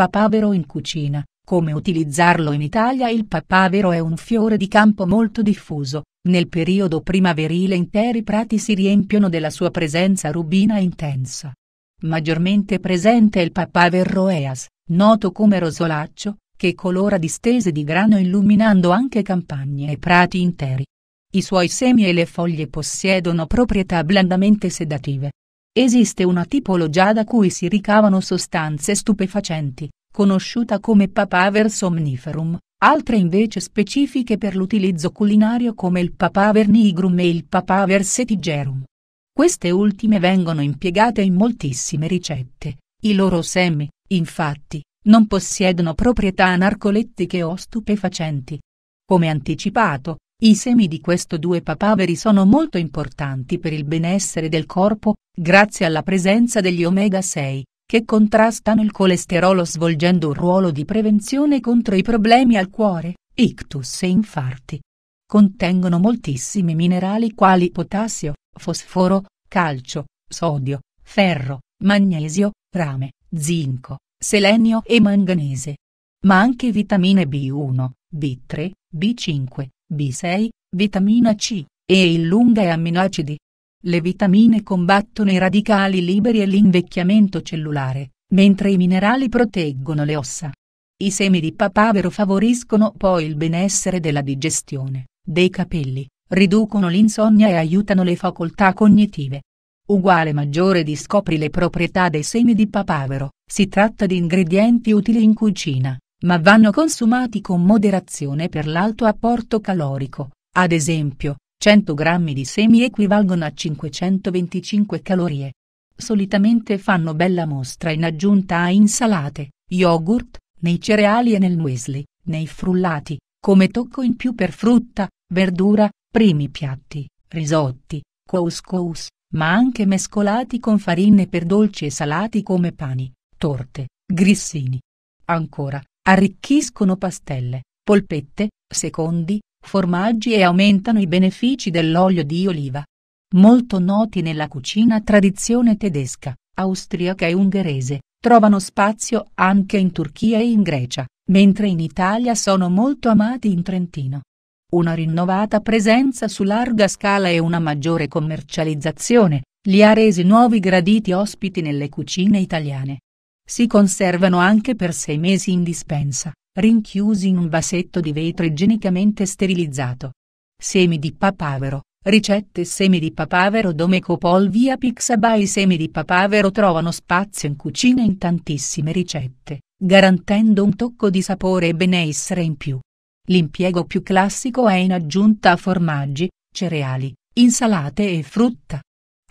Papavero in cucina, come utilizzarlo in Italia Il papavero è un fiore di campo molto diffuso, nel periodo primaverile interi prati si riempiono della sua presenza rubina intensa. Maggiormente presente è il papavero eas, noto come rosolaccio, che colora distese di grano illuminando anche campagne e prati interi. I suoi semi e le foglie possiedono proprietà blandamente sedative, Esiste una tipologia da cui si ricavano sostanze stupefacenti, conosciuta come papaver somniferum, altre invece specifiche per l'utilizzo culinario come il papaver nigrum e il papaver setigerum. Queste ultime vengono impiegate in moltissime ricette, i loro semi, infatti, non possiedono proprietà narcolettiche o stupefacenti. Come anticipato, i semi di questo due papaveri sono molto importanti per il benessere del corpo, grazie alla presenza degli omega 6, che contrastano il colesterolo svolgendo un ruolo di prevenzione contro i problemi al cuore, ictus e infarti. Contengono moltissimi minerali quali potassio, fosforo, calcio, sodio, ferro, magnesio, rame, zinco, selenio e manganese. Ma anche vitamine B1, B3, B5, B6, vitamina C, E in lunga e amminoacidi. Le vitamine combattono i radicali liberi e l'invecchiamento cellulare, mentre i minerali proteggono le ossa. I semi di papavero favoriscono poi il benessere della digestione, dei capelli, riducono l'insonnia e aiutano le facoltà cognitive. Uguale maggiore di scopri le proprietà dei semi di papavero, si tratta di ingredienti utili in cucina, ma vanno consumati con moderazione per l'alto apporto calorico, ad esempio, 100 grammi di semi equivalgono a 525 calorie. Solitamente fanno bella mostra in aggiunta a insalate, yogurt, nei cereali e nel muesli, nei frullati, come tocco in più per frutta, verdura, primi piatti, risotti, couscous, ma anche mescolati con farine per dolci e salati come pani, torte, grissini. Ancora, arricchiscono pastelle, polpette, secondi, formaggi e aumentano i benefici dell'olio di oliva. Molto noti nella cucina tradizione tedesca, austriaca e ungherese, trovano spazio anche in Turchia e in Grecia, mentre in Italia sono molto amati in Trentino. Una rinnovata presenza su larga scala e una maggiore commercializzazione li ha resi nuovi graditi ospiti nelle cucine italiane. Si conservano anche per sei mesi in dispensa, rinchiusi in un vasetto di vetro igienicamente sterilizzato. Semi di papavero, ricette semi di papavero Domecopol via Pixabay semi di papavero trovano spazio in cucina in tantissime ricette, garantendo un tocco di sapore e benessere in più. L'impiego più classico è in aggiunta a formaggi, cereali, insalate e frutta.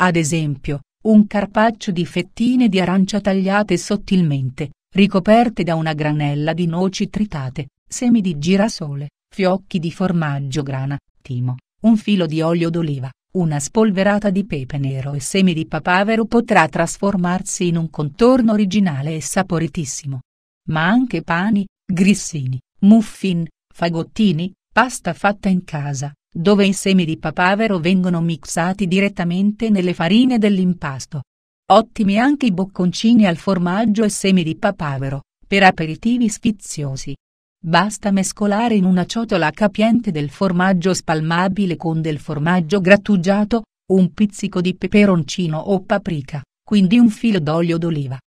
Ad esempio, un carpaccio di fettine di arancia tagliate sottilmente, ricoperte da una granella di noci tritate, semi di girasole, fiocchi di formaggio grana, timo, un filo di olio d'oliva, una spolverata di pepe nero e semi di papavero potrà trasformarsi in un contorno originale e saporitissimo. Ma anche pani, grissini, muffin, fagottini, pasta fatta in casa, dove i semi di papavero vengono mixati direttamente nelle farine dell'impasto. Ottimi anche i bocconcini al formaggio e semi di papavero, per aperitivi sfiziosi. Basta mescolare in una ciotola capiente del formaggio spalmabile con del formaggio grattugiato, un pizzico di peperoncino o paprika, quindi un filo d'olio d'oliva.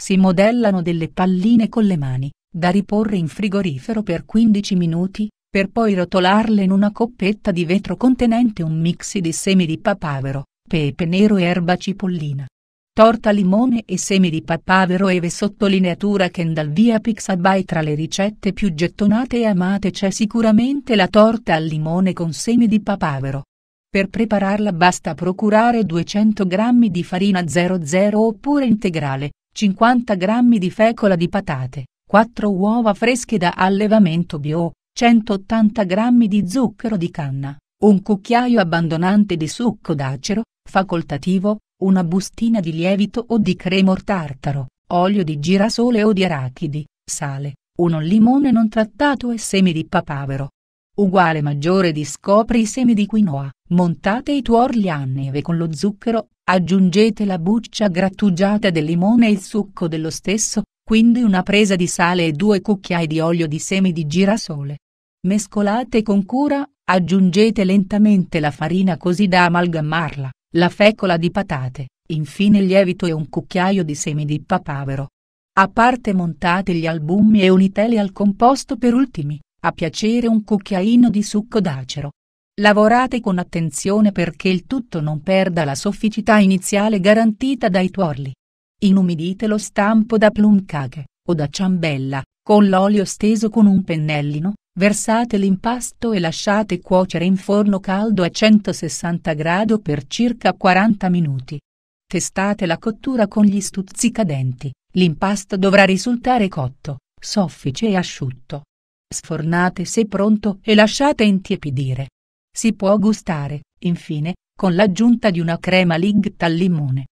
Si modellano delle palline con le mani, da riporre in frigorifero per 15 minuti, per poi rotolarle in una coppetta di vetro contenente un mix di semi di papavero, pepe nero e erba cipollina. Torta limone e semi di papavero Eve sottolineatura che dal via Pixabay tra le ricette più gettonate e amate c'è sicuramente la torta al limone con semi di papavero. Per prepararla basta procurare 200 g di farina 00 oppure integrale, 50 g di fecola di patate, 4 uova fresche da allevamento bio, 180 g di zucchero di canna, un cucchiaio abbandonante di succo d'acero, facoltativo, una bustina di lievito o di cremor tartaro, olio di girasole o di arachidi, sale, un limone non trattato e semi di papavero. Uguale maggiore di scopri i semi di quinoa, montate i tuorli a neve con lo zucchero, aggiungete la buccia grattugiata del limone e il succo dello stesso, quindi una presa di sale e due cucchiai di olio di semi di girasole. Mescolate con cura, aggiungete lentamente la farina così da amalgamarla, la fecola di patate, infine il lievito e un cucchiaio di semi di papavero. A parte montate gli albumi e uniteli al composto per ultimi, a piacere un cucchiaino di succo d'acero. Lavorate con attenzione perché il tutto non perda la sofficità iniziale garantita dai tuorli. Inumidite lo stampo da plum cake, o da ciambella, con l'olio steso con un pennellino, Versate l'impasto e lasciate cuocere in forno caldo a 160 grado per circa 40 minuti. Testate la cottura con gli stuzzicadenti. L'impasto dovrà risultare cotto, soffice e asciutto. Sfornate se pronto e lasciate intiepidire. Si può gustare, infine, con l'aggiunta di una crema light al limone.